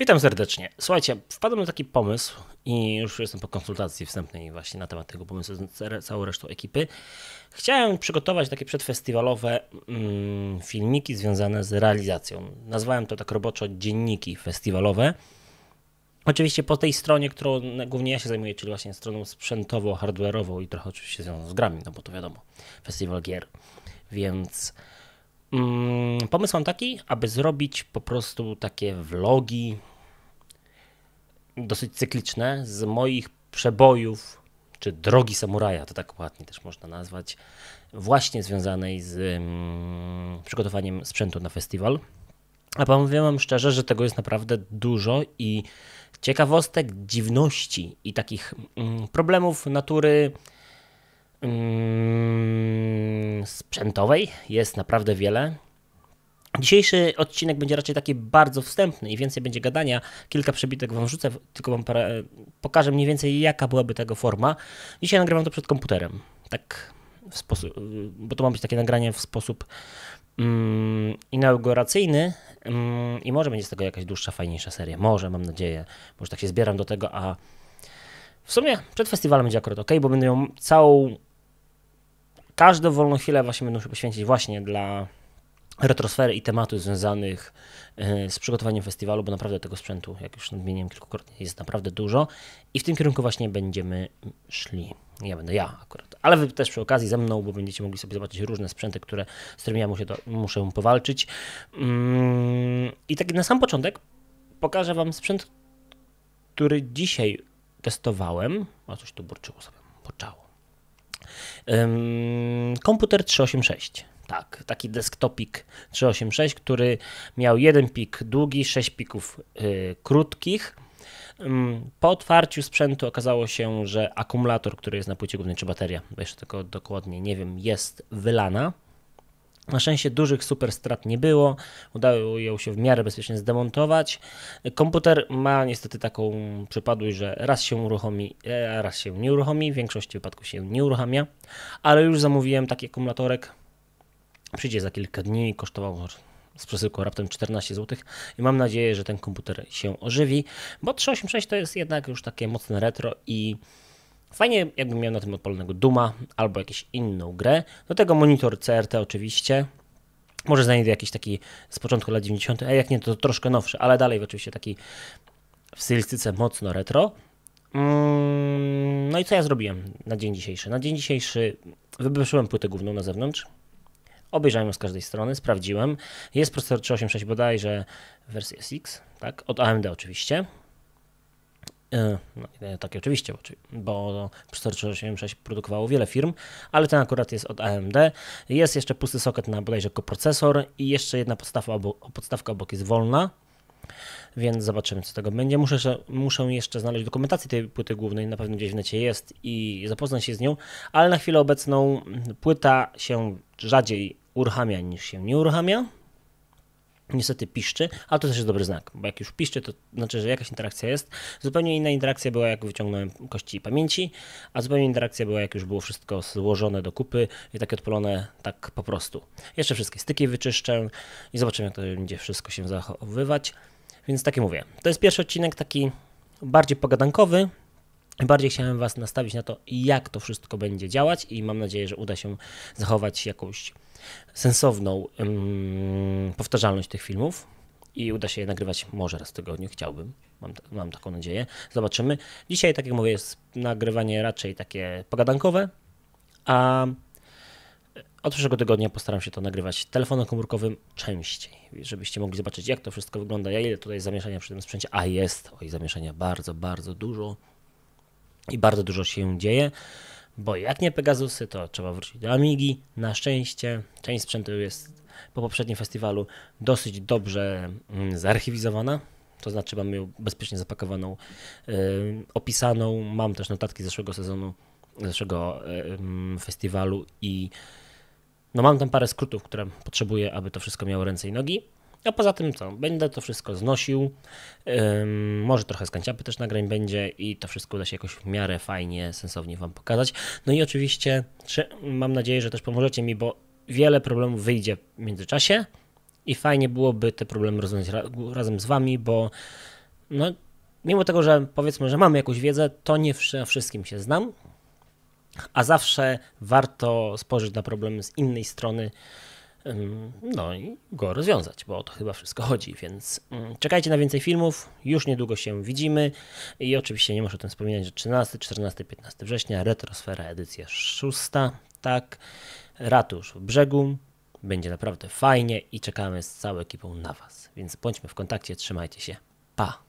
Witam serdecznie. Słuchajcie, wpadłem na taki pomysł i już jestem po konsultacji wstępnej właśnie na temat tego pomysłu z całą resztą ekipy. Chciałem przygotować takie przedfestiwalowe mm, filmiki związane z realizacją. Nazwałem to tak roboczo dzienniki festiwalowe. Oczywiście po tej stronie, którą głównie ja się zajmuję, czyli właśnie stroną sprzętową, hardware'ową i trochę oczywiście związaną z grami, no bo to wiadomo, festiwal gier. Więc mm, pomysł mam taki, aby zrobić po prostu takie vlogi, dosyć cykliczne z moich przebojów, czy drogi samuraja, to tak ładnie też można nazwać, właśnie związanej z mm, przygotowaniem sprzętu na festiwal. A powiem wam szczerze, że tego jest naprawdę dużo i ciekawostek, dziwności i takich mm, problemów natury mm, sprzętowej jest naprawdę wiele. Dzisiejszy odcinek będzie raczej taki bardzo wstępny i więcej będzie gadania. Kilka przebitek wam rzucę, tylko wam parę, pokażę mniej więcej jaka byłaby tego forma. Dzisiaj nagrywam to przed komputerem. Tak w sposób, bo to ma być takie nagranie w sposób mm, inauguracyjny mm, i może będzie z tego jakaś dłuższa, fajniejsza seria. Może, mam nadzieję. Może tak się zbieram do tego, a w sumie przed festiwalem będzie akurat ok, bo będę ją całą, każdą wolną chwilę właśnie będę poświęcić właśnie dla retrosfery i tematów związanych e, z przygotowaniem festiwalu, bo naprawdę tego sprzętu, jak już nadmieniłem kilkukrotnie, jest naprawdę dużo i w tym kierunku właśnie będziemy szli. Ja będę ja akurat, ale wy też przy okazji ze mną, bo będziecie mogli sobie zobaczyć różne sprzęty, które, z którymi ja muszę, to, muszę powalczyć. Mm, I tak na sam początek pokażę wam sprzęt, który dzisiaj testowałem. A coś tu burczyło sobie, poczało. Komputer 386 tak, taki desktopik 386, który miał jeden pik długi, sześć pików yy, krótkich. Mm, po otwarciu sprzętu okazało się, że akumulator, który jest na płycie głównej, czy bateria, bo jeszcze tylko dokładnie nie wiem, jest wylana. Na szczęście dużych super strat nie było, udało ją się w miarę bezpiecznie zdemontować. Komputer ma niestety taką przypadłość, że raz się uruchomi, e, raz się nie uruchomi, w większości wypadków się nie uruchamia, ale już zamówiłem taki akumulatorek, przyjdzie za kilka dni kosztował z przesyłką raptem 14 zł i mam nadzieję, że ten komputer się ożywi, bo 386 to jest jednak już takie mocne retro i fajnie jakbym miał na tym odpalonego Duma albo jakąś inną grę. Do tego monitor CRT oczywiście. Może znajdę jakiś taki z początku lat 90., a jak nie to troszkę nowszy, ale dalej oczywiście taki w stylistyce mocno retro. Mm, no i co ja zrobiłem na dzień dzisiejszy? Na dzień dzisiejszy wybyszyłem płytę główną na zewnątrz, Obejrzałem ją z każdej strony, sprawdziłem. Jest procesor 386 bodajże, wersja SX, tak? Od AMD oczywiście. E, no, e, takie oczywiście, bo procesor 386 produkowało wiele firm, ale ten akurat jest od AMD. Jest jeszcze pusty soket na bodajże koprocesor i jeszcze jedna podstawka obok, podstawka obok jest wolna, więc zobaczymy co tego będzie. Muszę, muszę jeszcze znaleźć dokumentację tej płyty głównej, na pewno gdzieś w necie jest i zapoznać się z nią, ale na chwilę obecną płyta się rzadziej uruchamia niż się nie uruchamia. Niestety piszczy, ale to też jest dobry znak, bo jak już piszczy, to znaczy, że jakaś interakcja jest. Zupełnie inna interakcja była, jak wyciągnąłem kości pamięci, a zupełnie inna interakcja była, jak już było wszystko złożone do kupy i takie odpalone tak po prostu. Jeszcze wszystkie styki wyczyszczę i zobaczymy, jak to będzie wszystko się zachowywać. Więc takie mówię, to jest pierwszy odcinek taki bardziej pogadankowy, Bardziej chciałem Was nastawić na to, jak to wszystko będzie działać i mam nadzieję, że uda się zachować jakąś sensowną mm, powtarzalność tych filmów i uda się je nagrywać może raz w tygodniu, chciałbym, mam, mam taką nadzieję. Zobaczymy. Dzisiaj, tak jak mówię, jest nagrywanie raczej takie pogadankowe, a od przyszłego tygodnia postaram się to nagrywać telefonem komórkowym częściej, żebyście mogli zobaczyć, jak to wszystko wygląda, Ja ile tutaj zamieszania przy tym sprzęcie, a jest, oj, zamieszania bardzo, bardzo dużo i bardzo dużo się dzieje, bo jak nie Pegasusy, to trzeba wrócić do Amigi. Na szczęście część sprzętu jest po poprzednim festiwalu dosyć dobrze mm, zarchiwizowana, to znaczy mam ją bezpiecznie zapakowaną, yy, opisaną. Mam też notatki z zeszłego sezonu, z zeszłego yy, festiwalu i no mam tam parę skrótów, które potrzebuję, aby to wszystko miało ręce i nogi. A poza tym co, będę to wszystko znosił, może trochę z kanciapy też nagrań będzie i to wszystko uda się jakoś w miarę fajnie, sensownie Wam pokazać. No i oczywiście czy, mam nadzieję, że też pomożecie mi, bo wiele problemów wyjdzie w międzyczasie i fajnie byłoby te problemy rozwiązać ra razem z Wami, bo no, mimo tego, że powiedzmy, że mamy jakąś wiedzę, to nie wszystkim się znam, a zawsze warto spojrzeć na problemy z innej strony, no i go rozwiązać, bo o to chyba wszystko chodzi, więc mm, czekajcie na więcej filmów, już niedługo się widzimy i oczywiście nie muszę o tym wspominać, że 13, 14, 15 września Retrosfera edycja 6, tak, Ratusz w Brzegu, będzie naprawdę fajnie i czekamy z całą ekipą na Was, więc bądźmy w kontakcie, trzymajcie się, pa!